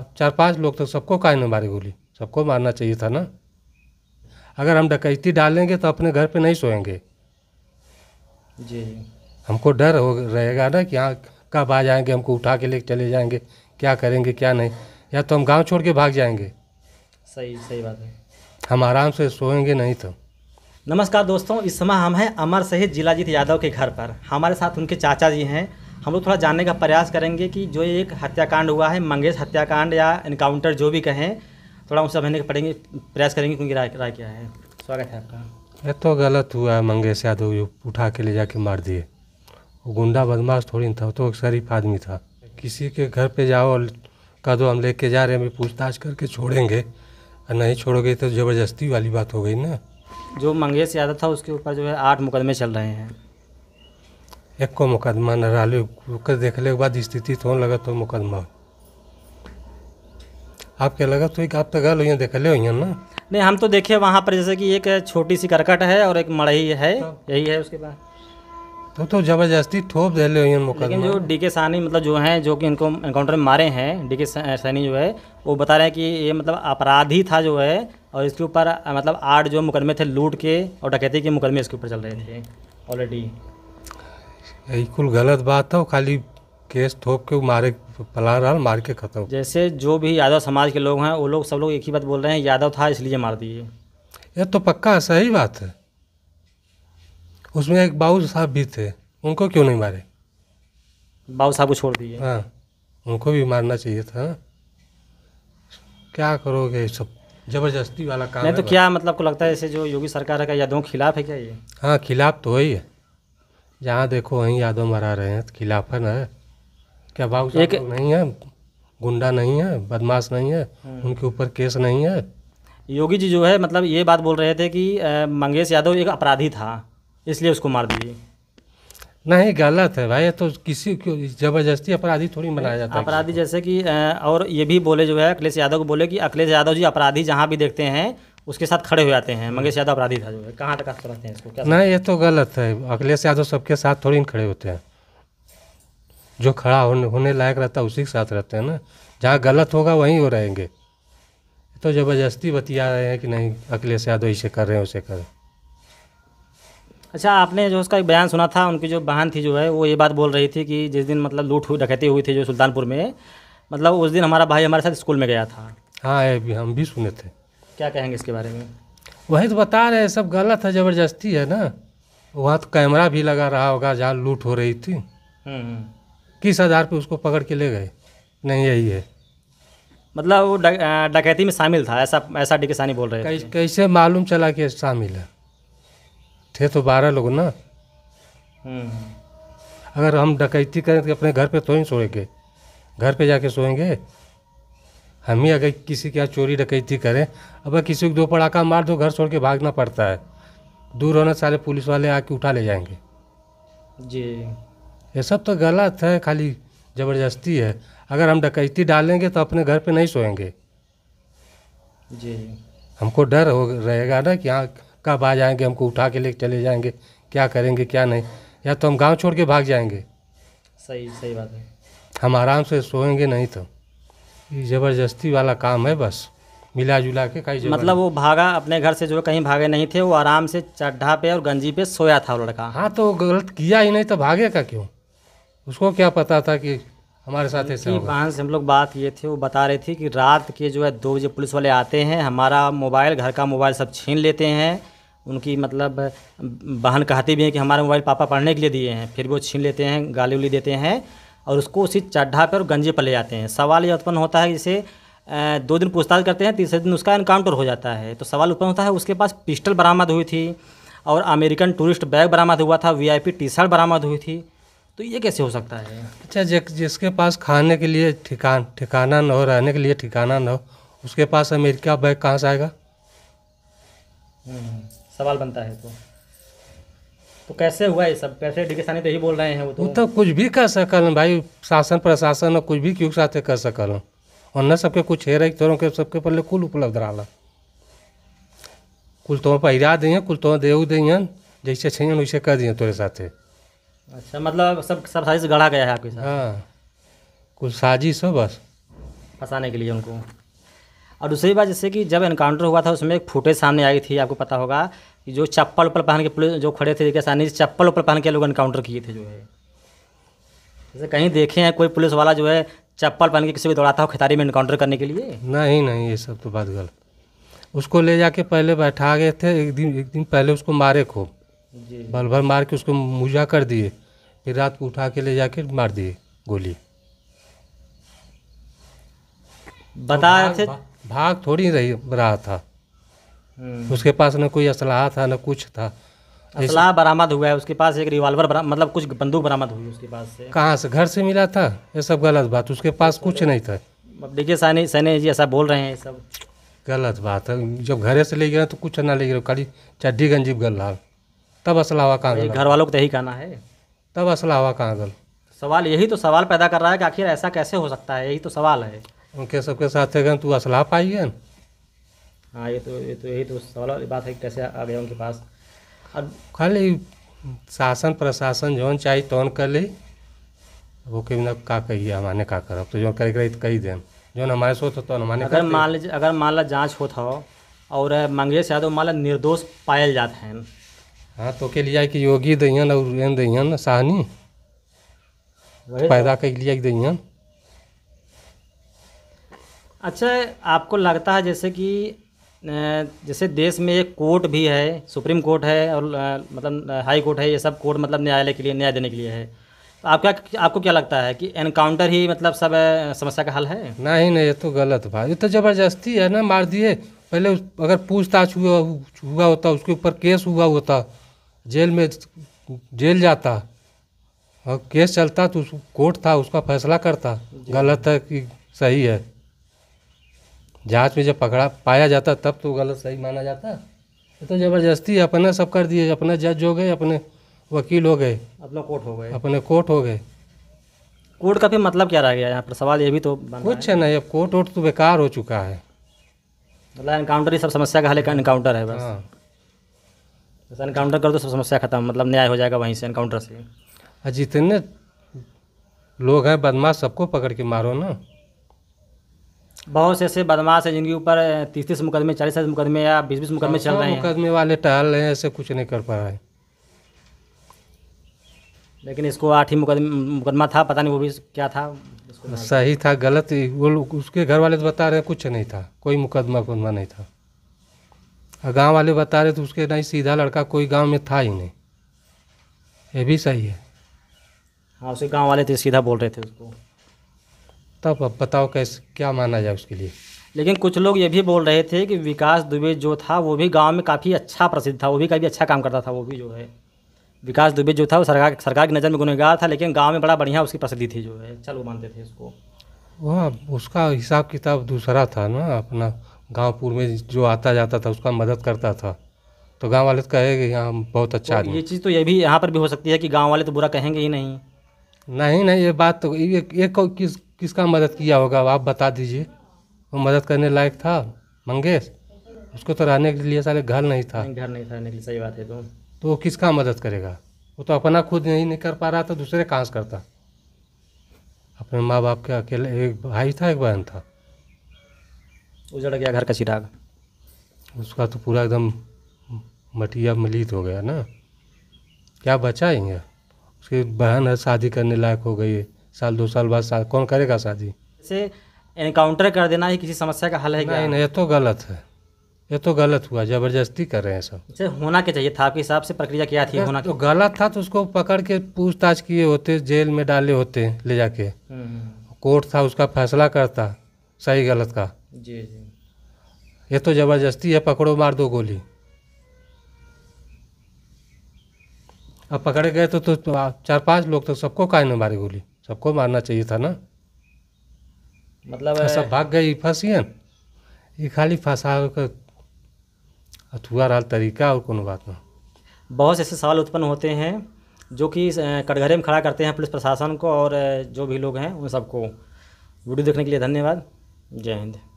अब चार पांच लोग तो सबको काहे न मारे गोली सबको मारना चाहिए था ना अगर हम डकैती डालेंगे तो अपने घर पे नहीं सोएंगे जी हमको डर हो रहेगा ना कि हाँ कब आ जाएंगे हमको उठा के लेके चले जाएंगे क्या करेंगे क्या नहीं या तो हम गांव छोड़ के भाग जाएंगे सही सही बात है हम आराम से सोएंगे नहीं तो नमस्कार दोस्तों इस समय हम हैं अमर सहित जिलाजीत यादव के घर पर हमारे साथ उनके चाचा जी हैं हम लोग थोड़ा जानने का प्रयास करेंगे कि जो एक हत्याकांड हुआ है मंगेश हत्याकांड या इनकाउंटर जो भी कहें थोड़ा उनसे समझने का पड़ेंगे प्रयास करेंगे क्योंकि राय राय क्या है स्वागत है आपका ये तो गलत हुआ है मंगेश यादव जो उठा के ले जाके मार दिए वो गुंडा बदमाश थोड़ी था वो तो एक शरीफ आदमी था किसी के घर पे जाओ और कह दो हम ले के जा रहे हैं पूछताछ करके छोड़ेंगे और नहीं छोड़ोगे तो ज़बरदस्ती वाली बात हो गई ना जो मंगेश यादव था उसके ऊपर जो है आठ मुकदमे चल रहे हैं एको मुकदमा न रहा ओकर देखले के बाद स्थिति तो लगा तो मुकदमा आपके लगा तो एक आप तो गल हुई देख ले हुई ना नहीं हम तो देखे वहाँ पर जैसे कि एक छोटी सी करकट है और एक मड़ही है तो, यही है उसके बाद तो तो जबरदस्ती ठोप दे ले मुकदमा जो डी के सानी मतलब जो हैं जो कि इनको एनकाउंटर में मारे हैं डी के सानी जो है वो बता रहे हैं कि ये मतलब अपराधी था जो है और इसके ऊपर मतलब आठ जो मुकदमे थे लूट के और डकैती के मुकदमे इसके ऊपर चल रहे थे ऑलरेडी बिल्कुल कुल गलत बात है खाली केस थोप के मारे पला रहा मार के खत्म जैसे जो भी यादव समाज के लोग हैं वो लोग सब लोग एक ही बात बोल रहे हैं यादव था इसलिए मार दिए ये तो पक्का सही बात है उसमें एक बाबू साहब भी थे उनको क्यों नहीं मारे बाबू साहब को छोड़ दिए हाँ उनको भी मारना चाहिए था क्या करोगे सब जबरदस्ती वाला काम नहीं तो क्या मतलब को लगता है जैसे जो योगी सरकार है क्या यादव के खिलाफ है क्या ये हाँ खिलाफ तो वही है जहाँ देखो वहीं यादव मरा रहे हैं खिलाफन है क्या बाबू एक नहीं है गुंडा नहीं है बदमाश नहीं है हम्म। उनके ऊपर केस नहीं है योगी जी जो है मतलब ये बात बोल रहे थे कि मंगेश यादव एक अपराधी था इसलिए उसको मार दीजिए नहीं गलत है भाई तो किसी को जबरदस्ती अपराधी थोड़ी बनाया जाता है अपराधी जैसे कि और ये भी बोले जो है अखिलेश यादव को बोले कि अखिलेश यादव जी अपराधी जहाँ भी देखते हैं उसके साथ खड़े हो जाते हैं हम्म। मंगेश यादव अपराधी था जो है कहाँ तक आप समझते हैं इसको क्या नहीं ये तो गलत है अखिलेश यादव सबके साथ थोड़ी खड़े होते हैं जो खड़ा होने होने लायक रहता है उसी के साथ रहते हैं ना जहाँ गलत होगा वहीं हो रहेंगे तो ज़बरदस्ती बतिया रहे हैं कि नहीं अखिलेश यादव इसे कर रहे हैं उसे कर अच्छा आपने जो उसका एक बयान सुना था उनकी जो बहन थी जो है वो ये बात बोल रही थी कि जिस दिन मतलब लूट हुई डकैती हुई थी जो सुल्तानपुर में मतलब उस दिन हमारा भाई हमारे साथ स्कूल में गया था हाँ ये भी हम भी सुने थे क्या कहेंगे इसके बारे में वही तो बता रहे हैं सब गलत है ज़बरदस्ती है ना वहाँ तो कैमरा भी लगा रहा होगा जहाँ लूट हो रही थी हम्म, हम्म। किस आधार पे उसको पकड़ के ले गए नहीं यही है मतलब वो डकैती में शामिल था ऐसा ऐसा डी किसानी बोल रहे कैसे, कैसे मालूम चला कि शामिल है थे तो बारह लोग ना हम्म, अगर हम डकैती करें तो अपने घर पे तो ही सोएंगे घर पे जाके सोएंगे हम ही अगर किसी के यहाँ चोरी डकैती करें अगर किसी को दो पड़ाका मार दो घर छोड़ के भागना पड़ता है दूर होना सारे पुलिस वाले आके उठा ले जाएंगे जी ये सब तो गलत है खाली ज़बरदस्ती है अगर हम डकैती डालेंगे तो अपने घर पे नहीं सोएंगे जी हमको डर हो रहेगा ना कि यहाँ कब आ जाएंगे हमको उठा के ले चले जाएंगे क्या करेंगे क्या नहीं या तो हम गांव छोड़ के भाग जाएंगे सही सही बात है हम आराम से सोएंगे नहीं तो ज़बरदस्ती वाला काम है बस मिला जुला के कहीं मतलब वो भागा अपने घर से जो कहीं भागे नहीं थे वो आराम से चड्ढा पे और गंजी पे सोया था वो लड़का हाँ तो गलत किया ही नहीं तो भागेगा क्यों उसको क्या पता था कि हमारे साथ ऐसे वहाँ से हम लोग बात ये थे वो बता रहे थे कि रात के जो है दो बजे पुलिस वाले आते हैं हमारा मोबाइल घर का मोबाइल सब छीन लेते हैं उनकी मतलब बहन कहती भी है कि हमारा मोबाइल पापा पढ़ने के लिए दिए हैं फिर भी वो छीन लेते हैं गाली उली देते हैं और उसको उसी चड्ढा पर गंजे पर ले जाते हैं सवाल यह उत्पन्न होता है जिसे दो दिन पूछताछ करते हैं तीसरे दिन उसका इनकाउंटर हो जाता है तो सवाल उत्पन्न होता है उसके पास पिस्टल बरामद हुई थी और अमेरिकन टूरिस्ट बैग बरामद हुआ था वीआईपी टी शर्ट बरामद हुई थी तो ये कैसे हो सकता है अच्छा जिसके पास खाने के लिए ठिकान ठिकाना न हो रहने के लिए ठिकाना न हो उसके पास अमेरिका बैग कहाँ से आएगा हम्म, सवाल बनता है तो तो कैसे हुआ ये सब कैसे डी के सानी तो यही बोल रहे हैं वो तो, तो कुछ भी कर सकल भाई शासन प्रशासन कुछ भी क्यों साथ कर सकल न सबके कुछ हेर रही तोरों के सबके पहले कुल उपलब्ध रहा कुल तो पहरा दी कुल तो देऊ दी जैसे छह वैसे कर दिए तोरे साथे अच्छा मतलब सब सब साजिश गढ़ा गया है आपके साथ हाँ कुछ साजिश हो बस फंसाने के लिए उनको और दूसरी बात जैसे कि जब इनकाउंटर हुआ था उसमें एक फुटेज सामने आई थी आपको पता होगा जो चप्पल उप्पल पहन के पुलिस जो खड़े थे देखिए आसानी से चप्पल उप्पल पहन के लोग इनकाउंटर किए थे जो है जैसे कहीं देखे हैं कोई पुलिस वाला जो है चप्पल पहन के किसी को दौड़ाता हो खितारी में इनकाउंटर करने के लिए नहीं नहीं ये सब तो बात गलत उसको ले जाके पहले बैठा गए थे एक दिन एक दिन पहले उसको मारे खूब बल भर मार के उसको मुझा कर दिए फिर रात को उठा के ले जाके मार दिए गोली बता रहे तो थे भाग थोड़ी रही रहा था हम्म। उसके पास ना कोई असलाह था ना कुछ था असलाह बरामद हुआ है उसके पास एक रिवॉल्वर मतलब कुछ बंदूक बरामद हुई उसके पास से कहाँ से घर से मिला था ये सब गलत बात उसके पास कुछ नहीं था अब देखिए सैनी सैनी जी ऐसा बोल रहे हैं सब गलत बात है जब घरे से ले गया तो कुछ ना ले गया खाली चड्डी गंजीब गल रहा तब हुआ कहाँ गल घर वालों को तो यही कहना है तब असला हुआ कहाँ गल सवाल यही तो सवाल पैदा कर रहा है कि आखिर ऐसा कैसे हो सकता है यही तो सवाल है उनके सबके साथ गए तू असलाह पाई ना हाँ ये तो ये तो यही तो सवाल वाली बात है कैसे आ गया उनके पास अब खाली शासन प्रशासन जौन चाहिए तौन कर ले वो के बिना का कहिए हमारे का करब तो जो करे तो कही दे जो हमारे सोच हो तो हमारे अगर मान लीजिए अगर मान ला जाँच होता हो और मंगेश यादव मान ला निर्दोष पायल जाते हैं हाँ तो के लिए कि योगी दहियन और एन दहियन सहनी तो। पैदा कर लिया दहियन अच्छा आपको लगता है जैसे कि जैसे देश में एक कोर्ट भी है सुप्रीम कोर्ट है और मतलब हाई कोर्ट है ये सब कोर्ट मतलब न्यायालय के लिए न्याय देने के लिए है तो आप क्या आपको क्या लगता है कि एनकाउंटर ही मतलब सब समस्या का हल है नहीं नहीं ये तो गलत बात ये तो ज़बरदस्ती है ना मार दिए पहले अगर पूछताछ हुआ हुआ होता उसके ऊपर केस हुआ होता जेल में जेल जाता और केस चलता तो कोर्ट था उसका फैसला करता गलत है कि सही है जांच में जब पकड़ा पाया जाता तब तो गलत सही माना जाता तो ज़बरदस्ती अपना सब कर दिए अपना जज हो गए अपने वकील हो गए अपना कोर्ट हो गए अपने कोर्ट हो गए कोर्ट का फिर मतलब क्या रह गया यहाँ पर सवाल ये भी तो कुछ है नहीं अब कोर्ट वोट तो बेकार हो चुका है मतलब एनकाउंटर ही सब समस्या का हल इनकाउंटर है बस हाँ एनकाउंटर कर दो तो सब समस्या खत्म मतलब न्याय हो जाएगा वहीं से इनकाउंटर से जितने लोग हैं बदमाश सबको पकड़ के मारो ना बहुत से ऐसे बदमाश है जिनके ऊपर तीस तीस मुकदमे चालीस चालीस मुकदमे या बीस बीस मुकदमे चल रहे हैं मुकदमे वाले टहल रहे हैं ऐसे कुछ नहीं कर पा रहे लेकिन इसको आठ ही मुकदमे मुकदमा था पता नहीं वो भी क्या था सही था गलत वो उसके घर वाले तो बता रहे कुछ नहीं था कोई मुकदमा मुकदमा नहीं था और गाँव वाले बता रहे तो उसके नहीं सीधा लड़का कोई गाँव में था ही नहीं ये भी सही है हाँ उसे गाँव वाले थे तो सीधा बोल रहे थे उसको तब अब बताओ कैसे क्या माना जाए उसके लिए लेकिन कुछ लोग ये भी बोल रहे थे कि विकास दुबे जो था वो भी गांव में काफ़ी अच्छा प्रसिद्ध था वो भी काफ़ी अच्छा काम करता था वो भी जो है विकास दुबे जो था वो सरकार सरकार की नज़र में गुनहगार था लेकिन गांव में बड़ा बढ़िया उसकी प्रसिद्धि थी जो है चल वो मानते थे उसको वहाँ उसका हिसाब किताब दूसरा था ना अपना गाँवपुर में जो आता जाता था उसका मदद करता था तो गाँव वाले तो कहेंगे यहाँ बहुत अच्छा तो ये चीज़ तो ये भी यहाँ पर भी हो सकती है कि गाँव वाले तो बुरा कहेंगे ही नहीं नहीं नहीं ये बात तो ये, ये किस किसका मदद किया होगा आप बता दीजिए वो मदद करने लायक था मंगेश उसको तो रहने के लिए सारे घर नहीं था घर नहीं था रहने के लिए सही बात है तो तो वो किसका मदद करेगा वो तो अपना खुद नहीं, नहीं कर पा रहा था दूसरे कहाँ से करता अपने माँ बाप के अकेले एक भाई था एक बहन था उजड़ गया घर का चिराग उसका तो पूरा एकदम मटिया मलित हो गया ना क्या बचाएंगे उसकी बहन है शादी करने लायक हो गई है साल दो साल बाद साल कौन करेगा शादी से इनकाउंटर कर देना ही किसी समस्या का हल है नहीं ये तो गलत है ये तो गलत हुआ जबरदस्ती कर रहे हैं सब इसे होना क्या चाहिए था आपके हिसाब से प्रक्रिया क्या थी होना तो गलत था तो उसको पकड़ के पूछताछ किए होते जेल में डाले होते ले जाके हम्म, हम्म, हम्म। कोर्ट था उसका फैसला करता सही गलत का जी जी ये तो जबरदस्ती है पकड़ो मार दो गोली अब पकड़े गए तो, तो, तो चार पांच लोग तो सबको काहे न मारे गोली सबको मारना चाहिए था ना मतलब सब भाग गए फंसियन ये खाली फंसा का अथुआ रहा तरीका और कोई बात ना बहुत ऐसे सवाल उत्पन्न होते हैं जो कि कटघरे में खड़ा करते हैं पुलिस प्रशासन को और जो भी लोग हैं उन सबको वीडियो देखने के लिए धन्यवाद जय हिंद